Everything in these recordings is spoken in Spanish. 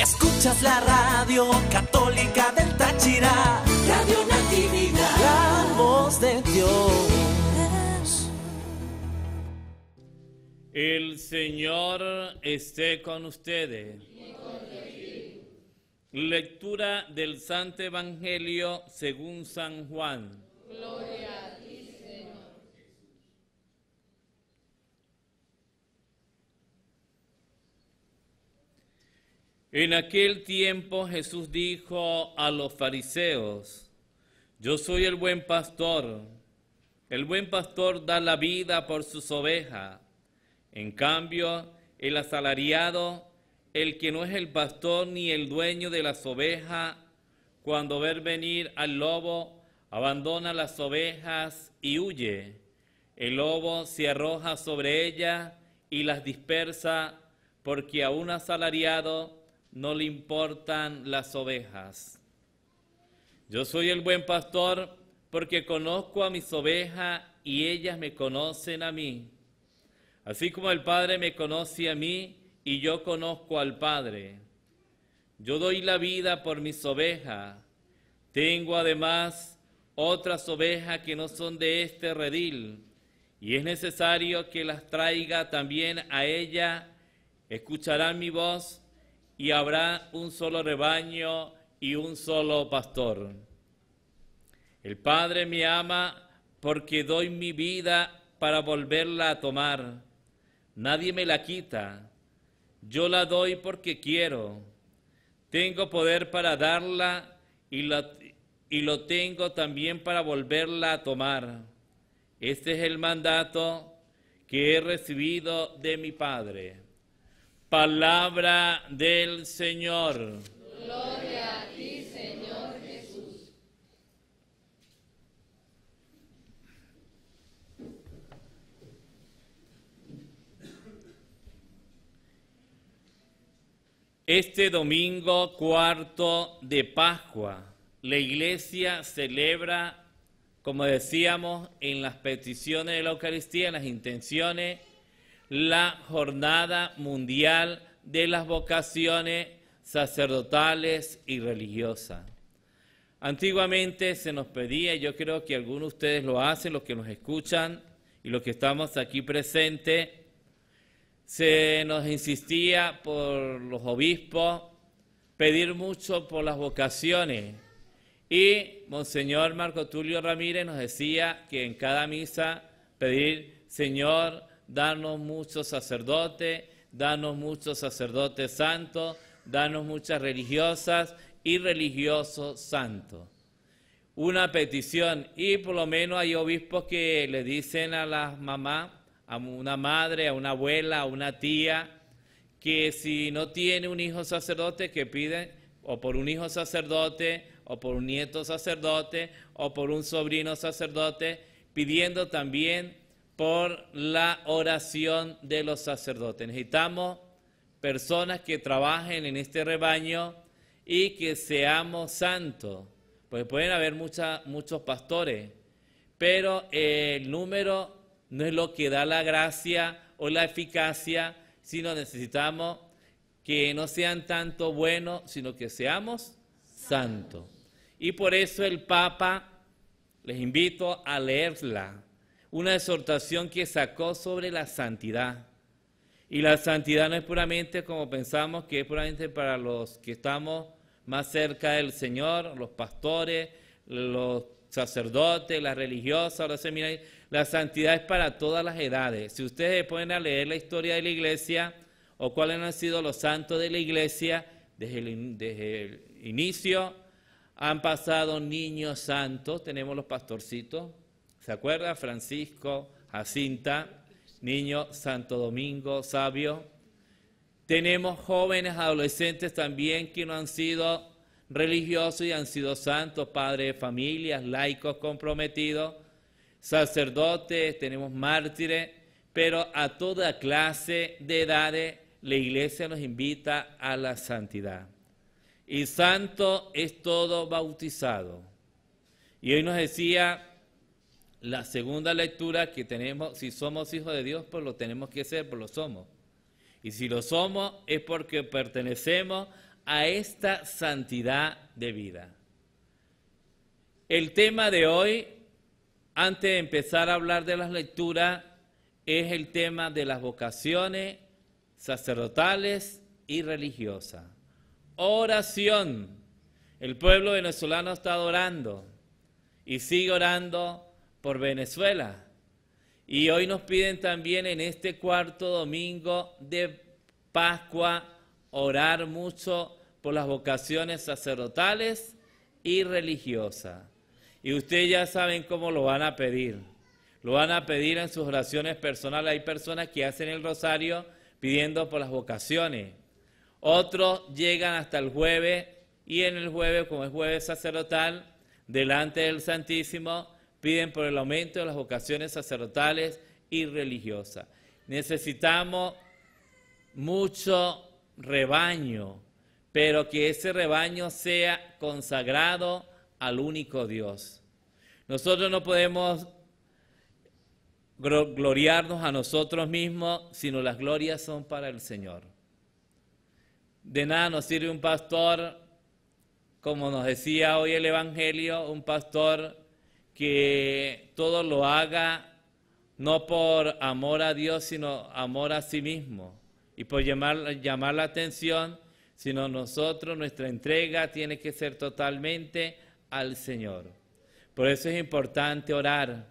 Escuchas la radio católica del Táchira. Radio Natividad. La voz de Dios. El Señor esté con ustedes. Lectura del Santo Evangelio según San Juan. Gloria En aquel tiempo Jesús dijo a los fariseos, yo soy el buen pastor, el buen pastor da la vida por sus ovejas, en cambio el asalariado, el que no es el pastor ni el dueño de las ovejas, cuando ver venir al lobo, abandona las ovejas y huye. El lobo se arroja sobre ellas y las dispersa porque a un asalariado no le importan las ovejas. Yo soy el buen pastor porque conozco a mis ovejas y ellas me conocen a mí. Así como el Padre me conoce a mí y yo conozco al Padre. Yo doy la vida por mis ovejas. Tengo además otras ovejas que no son de este redil, y es necesario que las traiga también a ella. Escucharán mi voz y habrá un solo rebaño y un solo pastor. El Padre me ama porque doy mi vida para volverla a tomar. Nadie me la quita. Yo la doy porque quiero. Tengo poder para darla y, y lo tengo también para volverla a tomar. Este es el mandato que he recibido de mi Padre. Palabra del Señor. Gloria a ti, Señor Jesús. Este domingo cuarto de Pascua, la iglesia celebra, como decíamos, en las peticiones de la Eucaristía, en las intenciones, la Jornada Mundial de las Vocaciones Sacerdotales y Religiosas. Antiguamente se nos pedía, y yo creo que algunos de ustedes lo hacen, los que nos escuchan y los que estamos aquí presentes, se nos insistía por los obispos pedir mucho por las vocaciones. Y Monseñor Marco Tulio Ramírez nos decía que en cada misa pedir, Señor, danos muchos sacerdotes, danos muchos sacerdotes santos, danos muchas religiosas y religiosos santos. Una petición, y por lo menos hay obispos que le dicen a la mamá, a una madre, a una abuela, a una tía, que si no tiene un hijo sacerdote, que piden o por un hijo sacerdote, o por un nieto sacerdote, o por un sobrino sacerdote, pidiendo también por la oración de los sacerdotes. Necesitamos personas que trabajen en este rebaño y que seamos santos, pues pueden haber mucha, muchos pastores, pero el número no es lo que da la gracia o la eficacia, sino necesitamos que no sean tanto buenos, sino que seamos santos. Y por eso el Papa, les invito a leerla, una exhortación que sacó sobre la santidad. Y la santidad no es puramente como pensamos que es puramente para los que estamos más cerca del Señor, los pastores, los sacerdotes, las religiosas, los seminarios. La santidad es para todas las edades. Si ustedes se ponen a leer la historia de la iglesia o cuáles han sido los santos de la iglesia, desde el inicio han pasado niños santos, tenemos los pastorcitos, ¿Se acuerda? Francisco, Jacinta, niño Santo Domingo, sabio. Tenemos jóvenes adolescentes también que no han sido religiosos y han sido santos, padres de familias, laicos comprometidos, sacerdotes, tenemos mártires, pero a toda clase de edades la iglesia nos invita a la santidad. Y santo es todo bautizado. Y hoy nos decía la segunda lectura que tenemos, si somos hijos de Dios, pues lo tenemos que ser, pues lo somos. Y si lo somos es porque pertenecemos a esta santidad de vida. El tema de hoy, antes de empezar a hablar de las lecturas, es el tema de las vocaciones sacerdotales y religiosas. Oración. El pueblo venezolano está orando y sigue orando por Venezuela. Y hoy nos piden también en este cuarto domingo de Pascua orar mucho por las vocaciones sacerdotales y religiosas. Y ustedes ya saben cómo lo van a pedir. Lo van a pedir en sus oraciones personales. Hay personas que hacen el rosario pidiendo por las vocaciones. Otros llegan hasta el jueves y en el jueves, como es jueves sacerdotal, delante del Santísimo, piden por el aumento de las vocaciones sacerdotales y religiosas. Necesitamos mucho rebaño, pero que ese rebaño sea consagrado al único Dios. Nosotros no podemos gloriarnos a nosotros mismos, sino las glorias son para el Señor. De nada nos sirve un pastor, como nos decía hoy el Evangelio, un pastor que todo lo haga no por amor a Dios, sino amor a sí mismo y por llamar, llamar la atención, sino nosotros, nuestra entrega tiene que ser totalmente al Señor. Por eso es importante orar.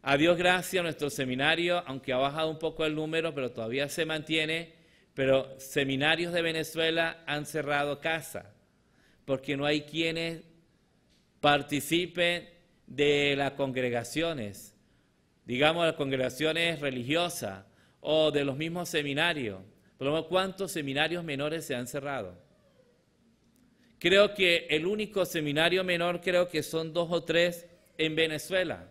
A Dios gracias, nuestro seminario, aunque ha bajado un poco el número, pero todavía se mantiene, pero seminarios de Venezuela han cerrado casa, porque no hay quienes participen de las congregaciones, digamos las congregaciones religiosas o de los mismos seminarios. pero ¿cuántos seminarios menores se han cerrado? Creo que el único seminario menor, creo que son dos o tres en Venezuela.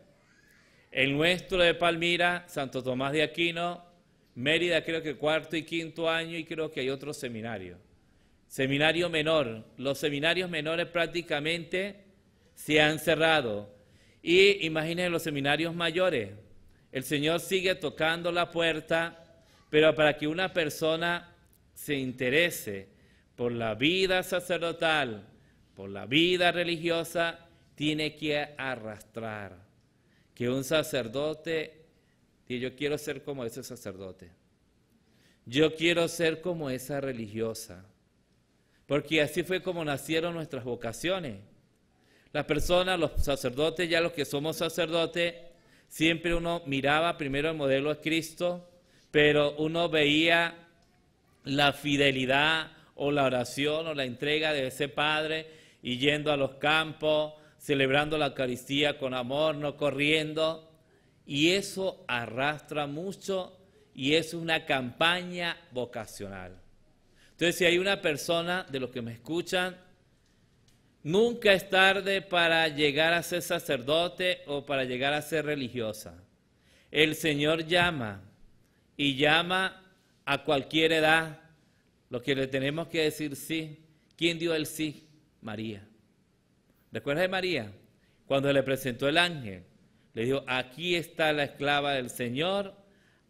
El nuestro de Palmira, Santo Tomás de Aquino, Mérida creo que cuarto y quinto año y creo que hay otro seminario. Seminario menor. Los seminarios menores prácticamente se han cerrado. Y imagínense los seminarios mayores. El Señor sigue tocando la puerta, pero para que una persona se interese por la vida sacerdotal, por la vida religiosa, tiene que arrastrar. Que un sacerdote, yo quiero ser como ese sacerdote. Yo quiero ser como esa religiosa. Porque así fue como nacieron nuestras vocaciones. Las personas, los sacerdotes, ya los que somos sacerdotes, siempre uno miraba primero el modelo de Cristo, pero uno veía la fidelidad o la oración o la entrega de ese Padre y yendo a los campos, celebrando la Eucaristía con amor, no corriendo. Y eso arrastra mucho y es una campaña vocacional. Entonces, si hay una persona de los que me escuchan Nunca es tarde para llegar a ser sacerdote o para llegar a ser religiosa. El Señor llama y llama a cualquier edad. Lo que le tenemos que decir sí. ¿Quién dio el sí? María. ¿Recuerdas de María? Cuando le presentó el ángel, le dijo, aquí está la esclava del Señor,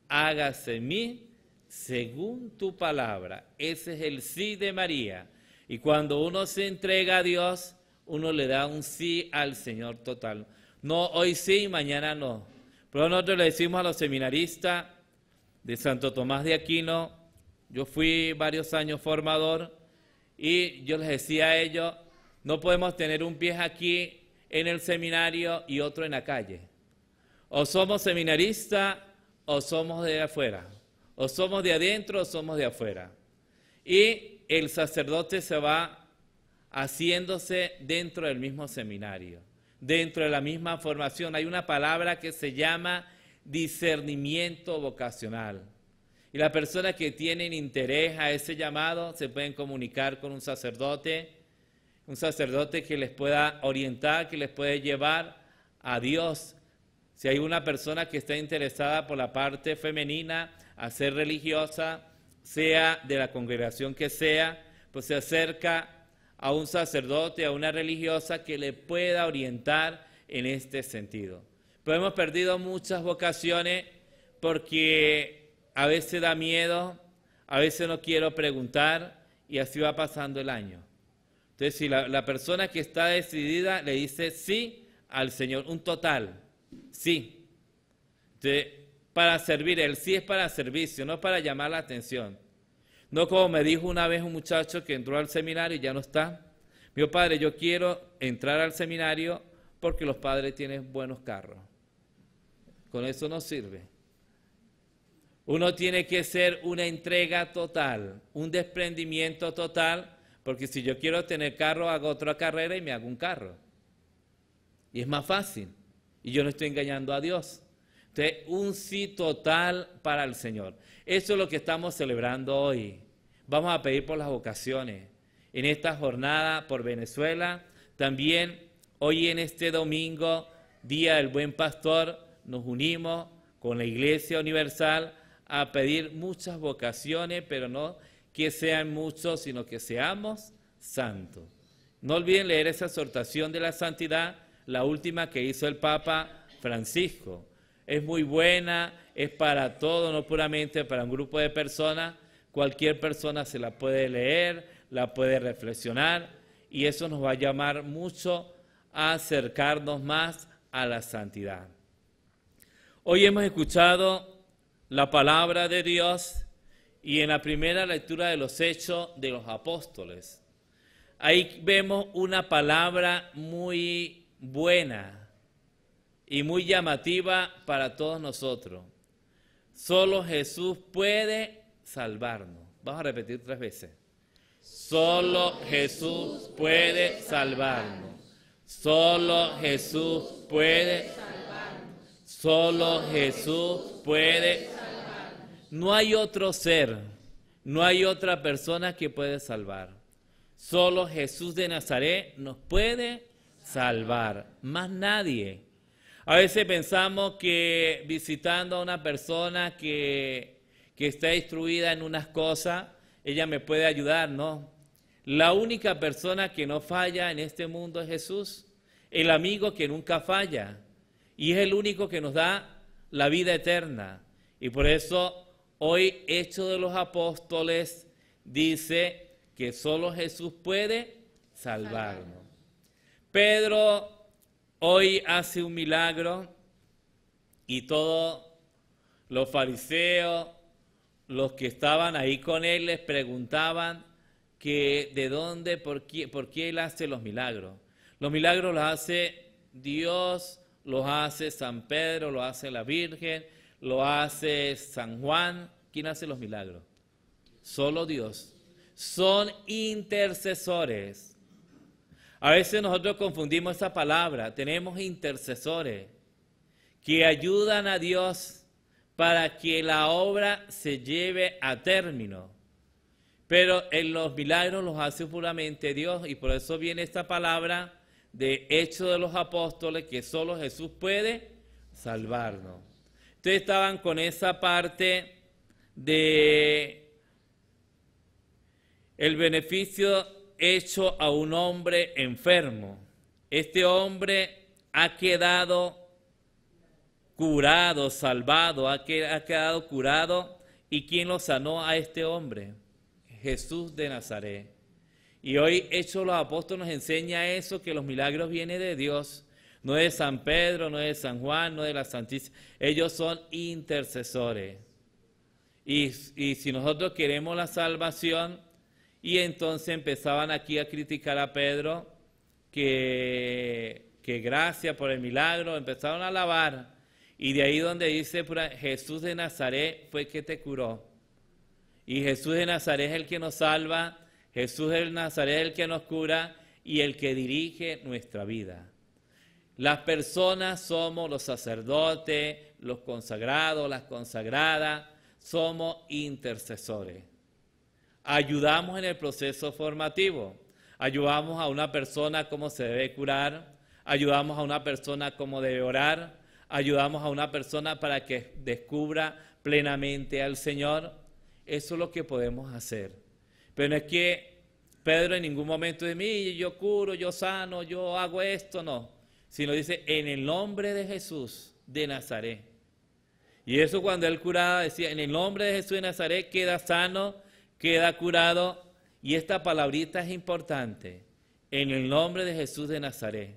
hágase mí según tu palabra. Ese es el sí de María y cuando uno se entrega a Dios, uno le da un sí al Señor total. No, hoy sí, mañana no. Pero nosotros le decimos a los seminaristas de Santo Tomás de Aquino, yo fui varios años formador y yo les decía a ellos, no podemos tener un pie aquí en el seminario y otro en la calle. O somos seminaristas o somos de afuera. O somos de adentro o somos de afuera. Y el sacerdote se va haciéndose dentro del mismo seminario, dentro de la misma formación. Hay una palabra que se llama discernimiento vocacional. Y las personas que tienen interés a ese llamado se pueden comunicar con un sacerdote, un sacerdote que les pueda orientar, que les puede llevar a Dios. Si hay una persona que está interesada por la parte femenina, a ser religiosa, sea de la congregación que sea, pues se acerca a un sacerdote, a una religiosa que le pueda orientar en este sentido. Pero hemos perdido muchas vocaciones porque a veces da miedo, a veces no quiero preguntar y así va pasando el año. Entonces, si la, persona que está decidida le dice sí al Señor, un total, sí. Entonces, para servir, él sí es para servicio, no para llamar la atención. No como me dijo una vez un muchacho que entró al seminario y ya no está. Mi padre, yo quiero entrar al seminario porque los padres tienen buenos carros. Con eso no sirve. Uno tiene que ser una entrega total, un desprendimiento total, porque si yo quiero tener carro, hago otra carrera y me hago un carro. Y es más fácil. Y yo no estoy engañando a Dios. Entonces, un sí total para el Señor. Eso es lo que estamos celebrando hoy. Vamos a pedir por las vocaciones. En esta jornada por Venezuela, también hoy en este domingo, Día del Buen Pastor, nos unimos con la Iglesia Universal a pedir muchas vocaciones, pero no que sean muchos, sino que seamos santos. No olviden leer esa exhortación de la santidad, la última que hizo el Papa Francisco es muy buena, es para todo, no puramente para un grupo de personas. Cualquier persona se la puede leer, la puede reflexionar y eso nos va a llamar mucho a acercarnos más a la santidad. Hoy hemos escuchado la palabra de Dios y en la primera lectura de los hechos de los apóstoles. Ahí vemos una palabra muy buena, y muy llamativa para todos nosotros. Solo Jesús puede salvarnos. Vamos a repetir tres veces. Solo Jesús puede salvarnos. Solo Jesús puede salvarnos. Solo Jesús puede salvarnos. No hay otro ser, no hay otra persona que puede salvar. Solo Jesús de Nazaret nos puede salvar. Más nadie. A veces pensamos que visitando a una persona que, está instruida en unas cosas, ella me puede ayudar, ¿no? La única persona que no falla en este mundo es Jesús, el amigo que nunca falla, y es el único que nos da la vida eterna. Y por eso hoy Hecho de los Apóstoles dice que solo Jesús puede salvarnos. Pedro hoy hace un milagro y todos los fariseos, los que estaban ahí con él, les preguntaban que de dónde, por qué, por él hace los milagros. Los milagros los hace Dios, los hace San Pedro, los hace la Virgen, lo hace San Juan. ¿Quién hace los milagros? Solo Dios. Son intercesores. A veces nosotros confundimos esa palabra. Tenemos intercesores que ayudan a Dios para que la obra se lleve a término. Pero en los milagros los hace puramente Dios y por eso viene esta palabra de hecho de los apóstoles que solo Jesús puede salvarnos. Ustedes estaban con esa parte de el beneficio hecho a un hombre enfermo. Este hombre ha quedado curado, salvado, ha quedado curado. ¿Y quién lo sanó a este hombre? Jesús de Nazaret. Y hoy Hechos los Apóstoles nos enseña eso, que los milagros vienen de Dios, no de San Pedro, no de San Juan, no de la Santísima. Ellos son intercesores. Y, y si nosotros queremos la salvación, y entonces empezaban aquí a criticar a Pedro que, que gracias por el milagro, empezaron a alabar. Y de ahí donde dice Jesús de Nazaret fue el que te curó. Y Jesús de Nazaret es el que nos salva, Jesús de Nazaret es el que nos cura y el que dirige nuestra vida. Las personas somos los sacerdotes, los consagrados, las consagradas, somos intercesores ayudamos en el proceso formativo, ayudamos a una persona cómo se debe curar, ayudamos a una persona cómo debe orar, ayudamos a una persona para que descubra plenamente al Señor. Eso es lo que podemos hacer. Pero no es que Pedro en ningún momento de mí, yo curo, yo sano, yo hago esto, no. Sino dice, en el nombre de Jesús de Nazaret. Y eso cuando él curaba decía, en el nombre de Jesús de Nazaret queda sano queda curado. Y esta palabrita es importante, en el nombre de Jesús de Nazaret.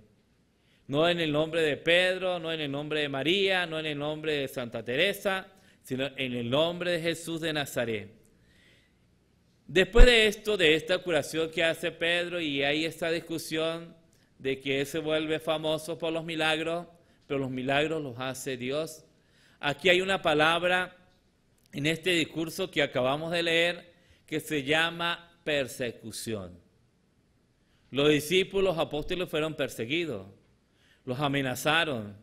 No en el nombre de Pedro, no en el nombre de María, no en el nombre de Santa Teresa, sino en el nombre de Jesús de Nazaret. Después de esto, de esta curación que hace Pedro, y hay esta discusión de que él se vuelve famoso por los milagros, pero los milagros los hace Dios. Aquí hay una palabra en este discurso que acabamos de leer que se llama persecución. Los discípulos apóstoles fueron perseguidos, los amenazaron,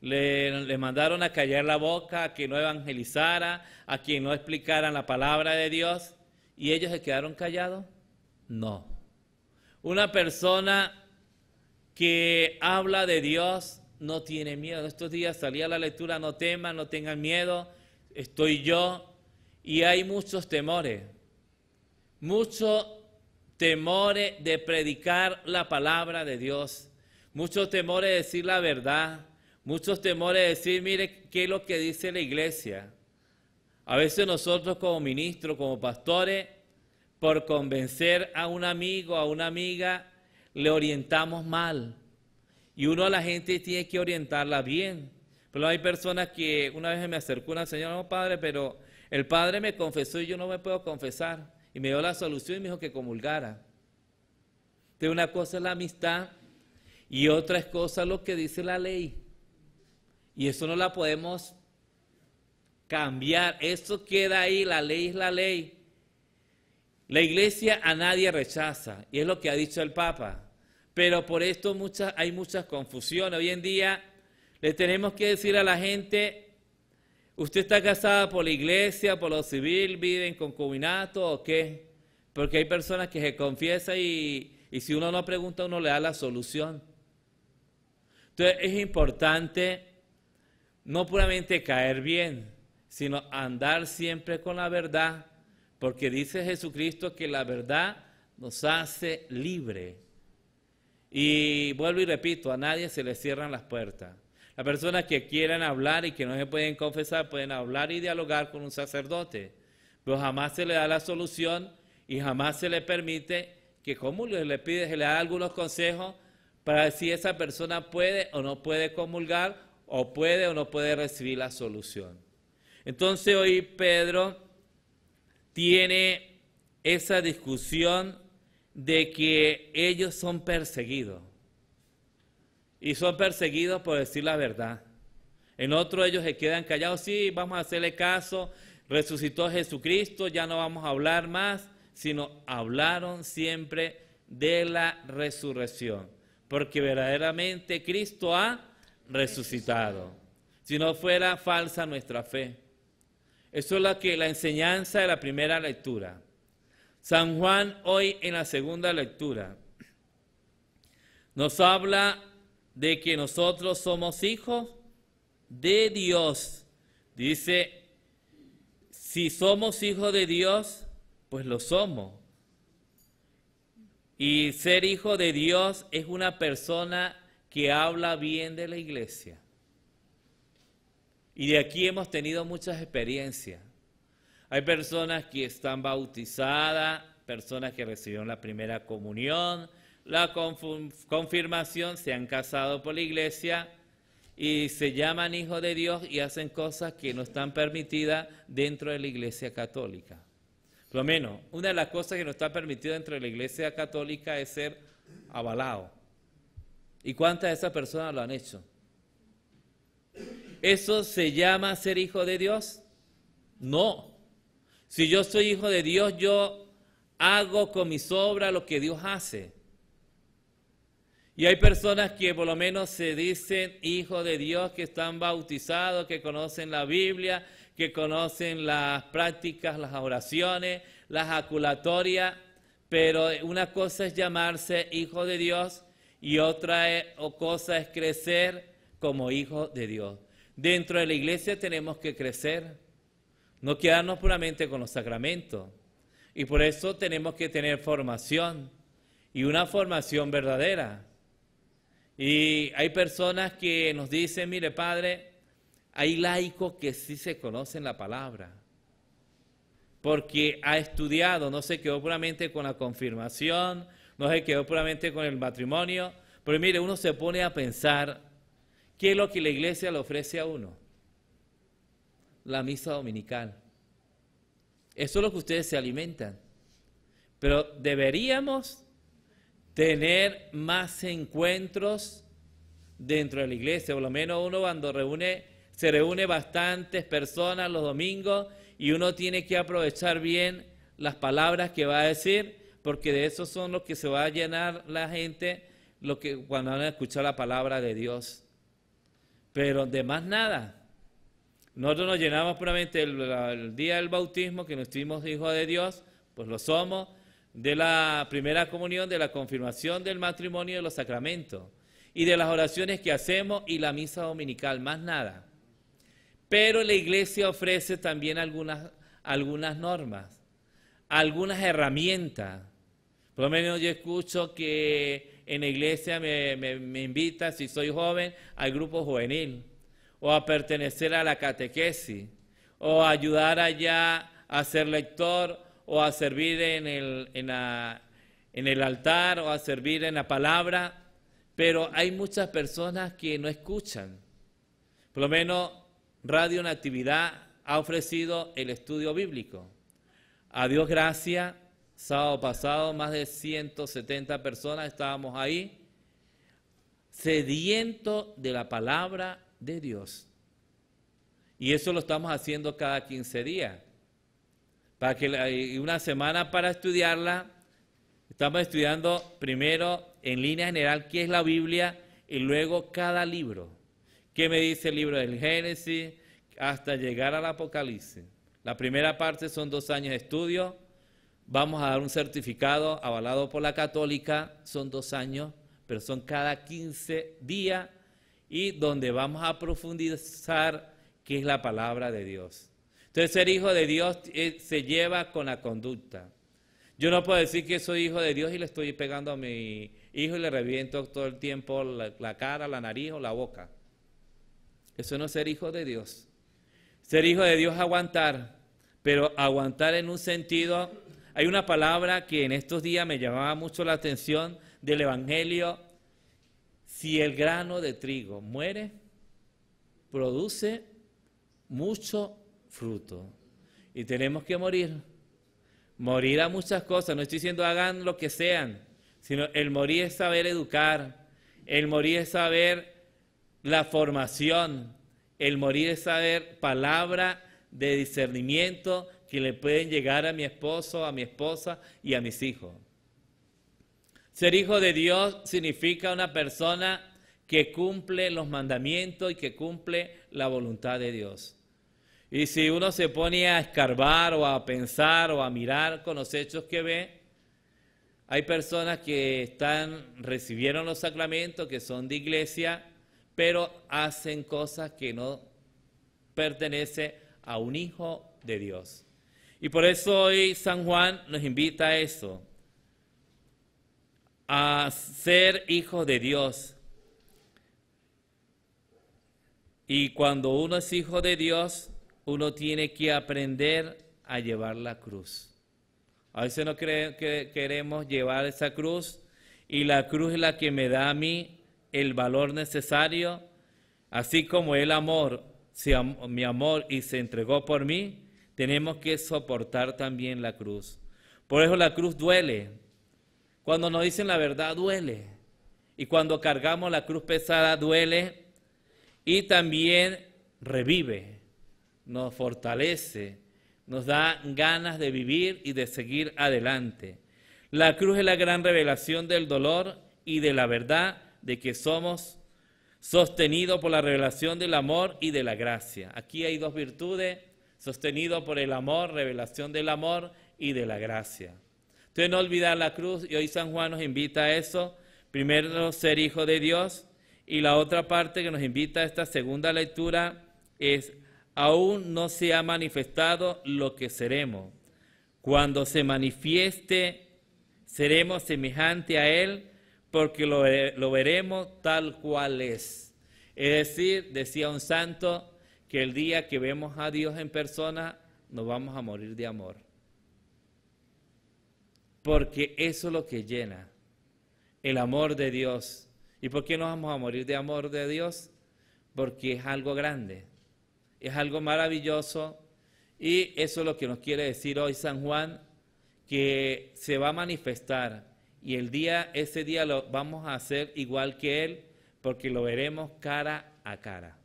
le, mandaron a callar la boca, a que no evangelizara, a quien no explicaran la palabra de Dios. ¿Y ellos se quedaron callados? No. Una persona que habla de Dios no tiene miedo. Estos días salía la lectura, no teman, no tengan miedo, estoy yo. Y hay muchos temores mucho temor de predicar la palabra de Dios, mucho temor de decir la verdad, muchos temores de decir, mire, qué es lo que dice la iglesia. A veces nosotros como ministros, como pastores, por convencer a un amigo, a una amiga, le orientamos mal. Y uno a la gente tiene que orientarla bien. Pero hay personas que una vez me acercó una señora, no padre, pero el padre me confesó y yo no me puedo confesar y me dio la solución y me dijo que comulgara. De una cosa es la amistad y otra es cosa lo que dice la ley. Y eso no la podemos cambiar. Eso queda ahí, la ley es la ley. La iglesia a nadie rechaza, y es lo que ha dicho el Papa. Pero por esto hay muchas confusiones. Hoy en día le tenemos que decir a la gente, ¿Usted está casada por la iglesia, por lo civil, vive en concubinato o qué? Porque hay personas que se confiesan y, y si uno no pregunta, uno le da la solución. Entonces es importante no puramente caer bien, sino andar siempre con la verdad, porque dice Jesucristo que la verdad nos hace libre. Y vuelvo y repito, a nadie se le cierran las puertas. Las personas que quieran hablar y que no se pueden confesar pueden hablar y dialogar con un sacerdote, pero jamás se le da la solución y jamás se le permite que comulgue. Le pide, se le da algunos consejos para si esa persona puede o no puede comulgar o puede o no puede recibir la solución. Entonces hoy Pedro tiene esa discusión de que ellos son perseguidos y son perseguidos por decir la verdad. En otro ellos se quedan callados, sí, vamos a hacerle caso, resucitó Jesucristo, ya no vamos a hablar más, sino hablaron siempre de la resurrección, porque verdaderamente Cristo ha resucitado. Si no fuera falsa nuestra fe. Eso es la, que, la enseñanza de la primera lectura. San Juan hoy en la segunda lectura nos habla de que nosotros somos hijos de Dios. Dice, si somos hijos de Dios, pues lo somos. Y ser hijo de Dios es una persona que habla bien de la iglesia. Y de aquí hemos tenido muchas experiencias. Hay personas que están bautizadas, personas que recibieron la primera comunión, la confirmación, se han casado por la iglesia y se llaman hijo de Dios y hacen cosas que no están permitidas dentro de la iglesia católica. lo menos, una de las cosas que no está permitida dentro de la iglesia católica es ser avalado. ¿Y cuántas de esas personas lo han hecho? ¿Eso se llama ser hijo de Dios? No. Si yo soy hijo de Dios, yo hago con mis obras lo que Dios hace. Y hay personas que por lo menos se dicen hijos de Dios, que están bautizados, que conocen la Biblia, que conocen las prácticas, las oraciones, las aculatorias, pero una cosa es llamarse hijo de Dios y otra e-, o cosa es crecer como hijo de Dios. Dentro de la iglesia tenemos que crecer, no quedarnos puramente con los sacramentos. Y por eso tenemos que tener formación y una formación verdadera. Y hay personas que nos dicen, mire padre, hay laicos que sí se conocen la palabra, porque ha estudiado, no se quedó puramente con la confirmación, no se quedó puramente con el matrimonio, pero mire, uno se pone a pensar, ¿qué es lo que la iglesia le ofrece a uno? La misa dominical. Eso es lo que ustedes se alimentan. Pero deberíamos tener más encuentros dentro de la iglesia, por lo menos uno cuando reúne, se reúne bastantes personas los domingos y uno tiene que aprovechar bien las palabras que va a decir, porque de eso son los que se va a llenar la gente lo que, cuando van a escuchar la palabra de Dios. Pero de más nada. Nosotros nos llenamos puramente el, día del bautismo, que nos dimos hijos de Dios, pues lo somos, de la primera comunión, de la confirmación del matrimonio, de los sacramentos y de las oraciones que hacemos y la misa dominical, más nada. Pero la iglesia ofrece también algunas, algunas normas, algunas herramientas. Por lo menos yo escucho que en la iglesia me, me, me invita, si soy joven, al grupo juvenil, o a pertenecer a la catequesis, o a ayudar allá a ser lector, o a servir en el, en, en el altar o a servir en la palabra, pero hay muchas personas que no escuchan. Por lo menos Radio Natividad ha ofrecido el estudio bíblico. A Dios gracias, sábado pasado más de 170 personas estábamos ahí, sediento de la palabra de Dios. Y eso lo estamos haciendo cada 15 días para que hay una semana para estudiarla. Estamos estudiando primero en línea general qué es la Biblia y luego cada libro. ¿Qué me dice el libro del Génesis hasta llegar al Apocalipsis? La primera parte son dos años de estudio. Vamos a dar un certificado avalado por la católica. Son dos años, pero son cada 15 días y donde vamos a profundizar qué es la palabra de Dios. Entonces ser hijo de Dios eh, se lleva con la conducta. Yo no puedo decir que soy hijo de Dios y le estoy pegando a mi hijo y le reviento todo el tiempo la, cara, la nariz o la boca. Eso no es ser hijo de Dios. Ser hijo de Dios es aguantar, pero aguantar en un sentido... Hay una palabra que en estos días me llamaba mucho la atención del Evangelio. Si el grano de trigo muere, produce mucho fruto. Y tenemos que morir. Morir a muchas cosas. No estoy diciendo hagan lo que sean, sino el morir es saber educar. El morir es saber la formación. El morir es saber palabra de discernimiento que le pueden llegar a mi esposo, a mi esposa y a mis hijos. Ser hijo de Dios significa una persona que cumple los mandamientos y que cumple la voluntad de Dios. Y si uno se pone a escarbar o a pensar o a mirar con los hechos que ve, hay personas que están, recibieron los sacramentos, que son de iglesia, pero hacen cosas que no pertenecen a un hijo de Dios. Y por eso hoy San Juan nos invita a eso, a ser hijos de Dios. Y cuando uno es hijo de Dios, uno tiene que aprender a llevar la cruz. A veces no que queremos llevar esa cruz y la cruz es la que me da a mí el valor necesario, así como el amor, mi amor y se entregó por mí, tenemos que soportar también la cruz. Por eso la cruz duele. Cuando nos dicen la verdad duele. Y cuando cargamos la cruz pesada duele y también revive nos fortalece, nos da ganas de vivir y de seguir adelante. La cruz es la gran revelación del dolor y de la verdad de que somos sostenidos por la revelación del amor y de la gracia. Aquí hay dos virtudes, sostenido por el amor, revelación del amor y de la gracia. Entonces no olvidar la cruz y hoy San Juan nos invita a eso. Primero ser hijo de Dios y la otra parte que nos invita a esta segunda lectura es aún no se ha manifestado lo que seremos. Cuando se manifieste, seremos semejante a Él porque lo, lo, veremos tal cual es. Es decir, decía un santo, que el día que vemos a Dios en persona, nos vamos a morir de amor. Porque eso es lo que llena, el amor de Dios. ¿Y por qué nos vamos a morir de amor de Dios? Porque es algo grande es algo maravilloso y eso es lo que nos quiere decir hoy San Juan, que se va a manifestar y el día, ese día lo vamos a hacer igual que él porque lo veremos cara a cara.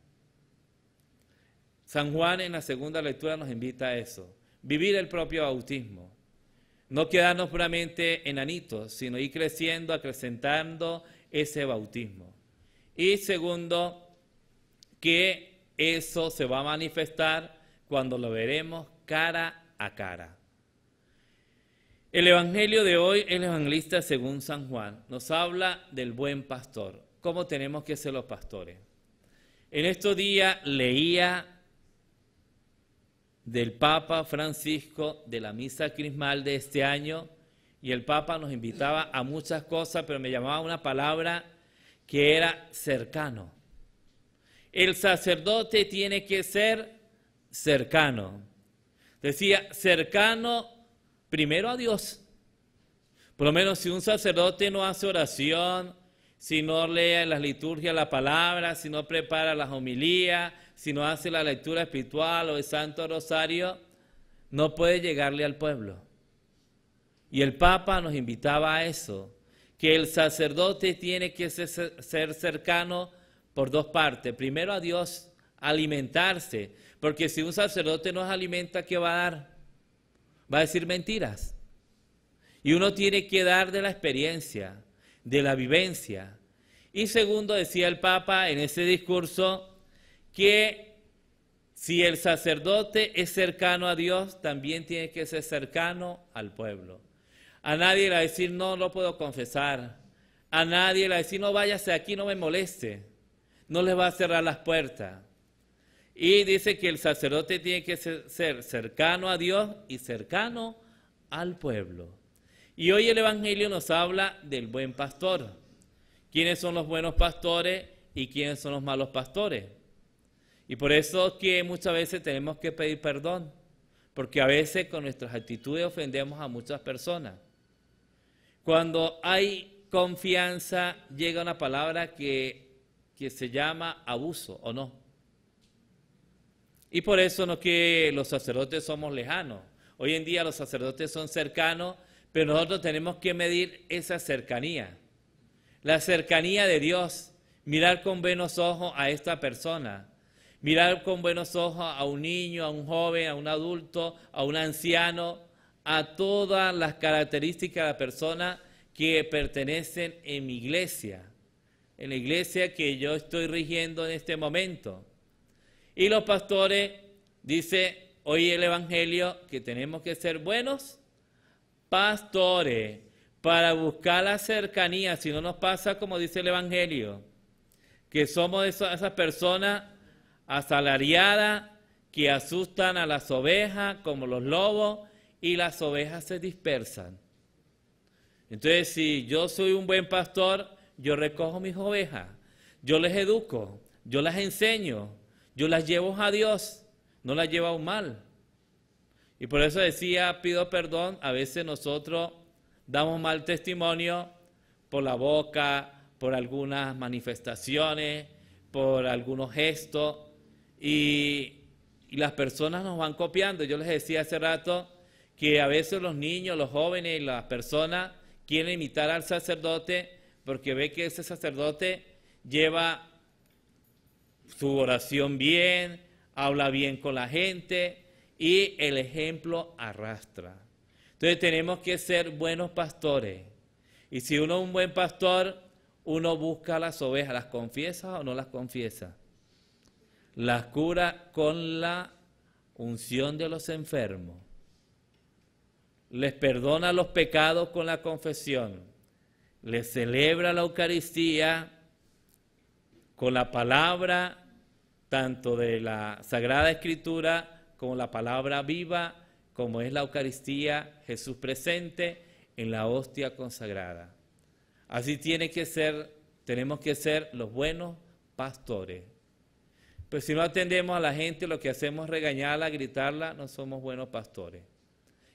San Juan en la segunda lectura nos invita a eso, vivir el propio bautismo, no quedarnos puramente enanitos, sino ir creciendo, acrecentando ese bautismo. Y segundo, que eso se va a manifestar cuando lo veremos cara a cara. El Evangelio de hoy, el evangelista según San Juan, nos habla del buen pastor, cómo tenemos que ser los pastores. En estos días leía del Papa Francisco de la misa crismal de este año y el Papa nos invitaba a muchas cosas, pero me llamaba una palabra que era cercano el sacerdote tiene que ser cercano. Decía, cercano primero a Dios. Por lo menos si un sacerdote no hace oración, si no lee en las liturgias la palabra, si no prepara las homilías, si no hace la lectura espiritual o el Santo Rosario, no puede llegarle al pueblo. Y el Papa nos invitaba a eso, que el sacerdote tiene que ser cercano por dos partes. Primero a Dios alimentarse, porque si un sacerdote no se alimenta, ¿qué va a dar? Va a decir mentiras. Y uno tiene que dar de la experiencia, de la vivencia. Y segundo, decía el Papa en ese discurso, que si el sacerdote es cercano a Dios, también tiene que ser cercano al pueblo. A nadie le va a decir, no, no puedo confesar. A nadie le va a decir, no váyase aquí, no me moleste no les va a cerrar las puertas. Y dice que el sacerdote tiene que ser cercano a Dios y cercano al pueblo. Y hoy el Evangelio nos habla del buen pastor. ¿Quiénes son los buenos pastores y quiénes son los malos pastores? Y por eso que muchas veces tenemos que pedir perdón, porque a veces con nuestras actitudes ofendemos a muchas personas. Cuando hay confianza, llega una palabra que que se llama abuso, ¿o no? Y por eso no que los sacerdotes somos lejanos. Hoy en día los sacerdotes son cercanos, pero nosotros tenemos que medir esa cercanía. La cercanía de Dios, mirar con buenos ojos a esta persona, mirar con buenos ojos a un niño, a un joven, a un adulto, a un anciano, a todas las características de la persona que pertenecen en mi iglesia en la iglesia que yo estoy rigiendo en este momento. Y los pastores dice hoy el Evangelio que tenemos que ser buenos pastores para buscar la cercanía, si no nos pasa como dice el Evangelio, que somos esas personas asalariadas que asustan a las ovejas como los lobos y las ovejas se dispersan. Entonces, si yo soy un buen pastor, yo recojo mis ovejas, yo les educo, yo las enseño, yo las llevo a Dios, no las llevo a un mal. Y por eso decía, pido perdón, a veces nosotros damos mal testimonio por la boca, por algunas manifestaciones, por algunos gestos, y, y las personas nos van copiando. Yo les decía hace rato que a veces los niños, los jóvenes y las personas quieren imitar al sacerdote porque ve que ese sacerdote lleva su oración bien, habla bien con la gente y el ejemplo arrastra. Entonces tenemos que ser buenos pastores. Y si uno es un buen pastor, uno busca las ovejas, las confiesa o no las confiesa. Las cura con la unción de los enfermos. Les perdona los pecados con la confesión le celebra la Eucaristía con la palabra tanto de la Sagrada Escritura como la palabra viva, como es la Eucaristía, Jesús presente en la hostia consagrada. Así tiene que ser, tenemos que ser los buenos pastores. Pues si no atendemos a la gente, lo que hacemos es regañarla, gritarla, no somos buenos pastores.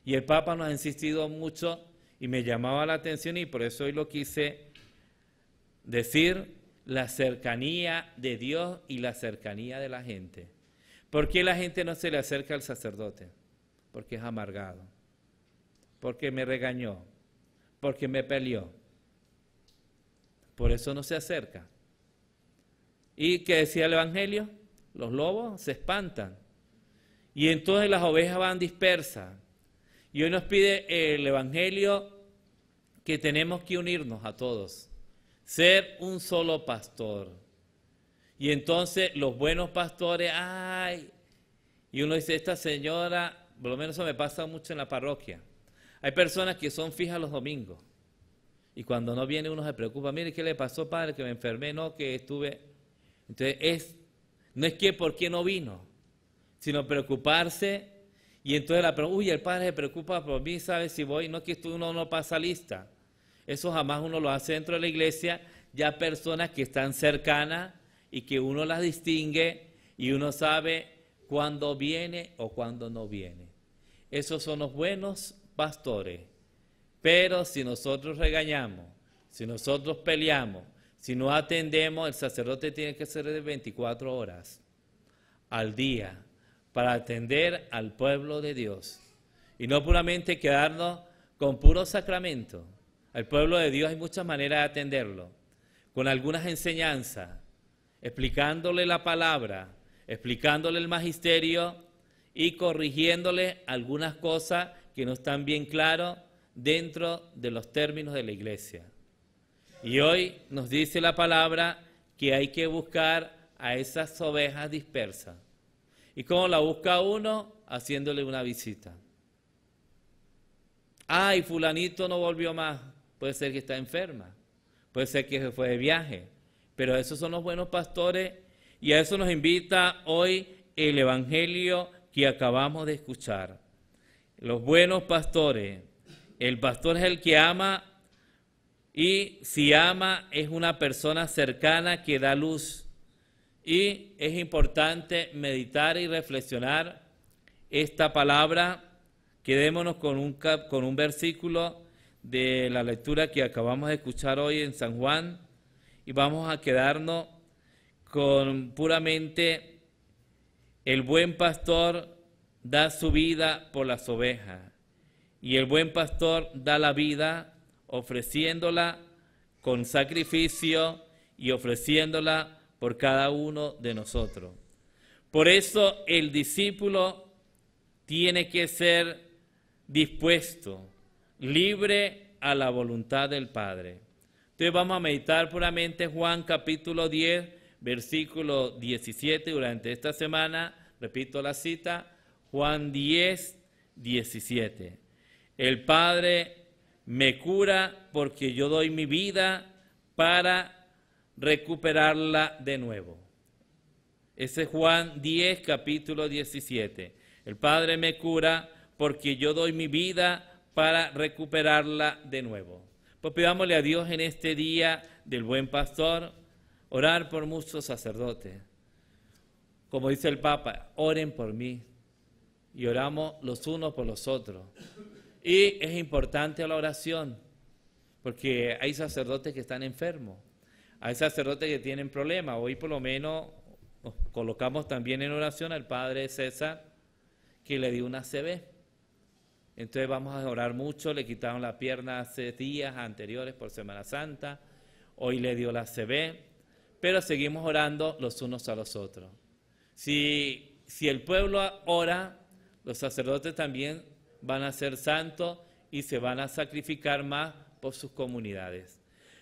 Y el Papa nos ha insistido mucho y me llamaba la atención y por eso hoy lo quise decir, la cercanía de Dios y la cercanía de la gente. ¿Por qué la gente no se le acerca al sacerdote? Porque es amargado, porque me regañó, porque me peleó. Por eso no se acerca. ¿Y qué decía el Evangelio? Los lobos se espantan. Y entonces las ovejas van dispersas. Y hoy nos pide el Evangelio que tenemos que unirnos a todos, ser un solo pastor. Y entonces los buenos pastores, ay, y uno dice, esta señora, por lo menos eso me pasa mucho en la parroquia. Hay personas que son fijas los domingos. Y cuando no viene uno se preocupa, mire, ¿qué le pasó, padre? Que me enfermé, no, que estuve. Entonces, es, no es que por qué no vino, sino preocuparse y entonces la pregunta, uy, el padre se preocupa por mí, ¿sabe si voy? No, que que uno no pasa lista. Eso jamás uno lo hace dentro de la iglesia. Ya personas que están cercanas y que uno las distingue y uno sabe cuándo viene o cuándo no viene. Esos son los buenos pastores. Pero si nosotros regañamos, si nosotros peleamos, si no atendemos, el sacerdote tiene que ser de 24 horas al día para atender al pueblo de Dios y no puramente quedarnos con puro sacramento. Al pueblo de Dios hay muchas maneras de atenderlo, con algunas enseñanzas, explicándole la palabra, explicándole el magisterio y corrigiéndole algunas cosas que no están bien claras dentro de los términos de la iglesia. Y hoy nos dice la palabra que hay que buscar a esas ovejas dispersas. ¿Y cómo la busca uno? Haciéndole una visita. Ay, fulanito no volvió más. Puede ser que está enferma. Puede ser que se fue de viaje. Pero esos son los buenos pastores y a eso nos invita hoy el Evangelio que acabamos de escuchar. Los buenos pastores. El pastor es el que ama y si ama es una persona cercana que da luz. Y es importante meditar y reflexionar esta palabra. Quedémonos con un, con un versículo de la lectura que acabamos de escuchar hoy en San Juan y vamos a quedarnos con puramente el buen pastor da su vida por las ovejas y el buen pastor da la vida ofreciéndola con sacrificio y ofreciéndola por cada uno de nosotros. Por eso el discípulo tiene que ser dispuesto, libre a la voluntad del Padre. Entonces vamos a meditar puramente Juan capítulo 10, versículo 17 durante esta semana. Repito la cita, Juan 10, 17. El Padre me cura porque yo doy mi vida para recuperarla de nuevo. Ese es Juan 10, capítulo 17. El Padre me cura porque yo doy mi vida para recuperarla de nuevo. Pues pidámosle a Dios en este día del buen pastor, orar por muchos sacerdotes. Como dice el Papa, oren por mí. Y oramos los unos por los otros. Y es importante la oración, porque hay sacerdotes que están enfermos. Hay sacerdotes que tienen problemas. Hoy por lo menos colocamos también en oración al Padre César que le dio una CB. Entonces vamos a orar mucho, le quitaron la pierna hace días anteriores por Semana Santa, hoy le dio la CB, pero seguimos orando los unos a los otros. Si, si el pueblo ora, los sacerdotes también van a ser santos y se van a sacrificar más por sus comunidades.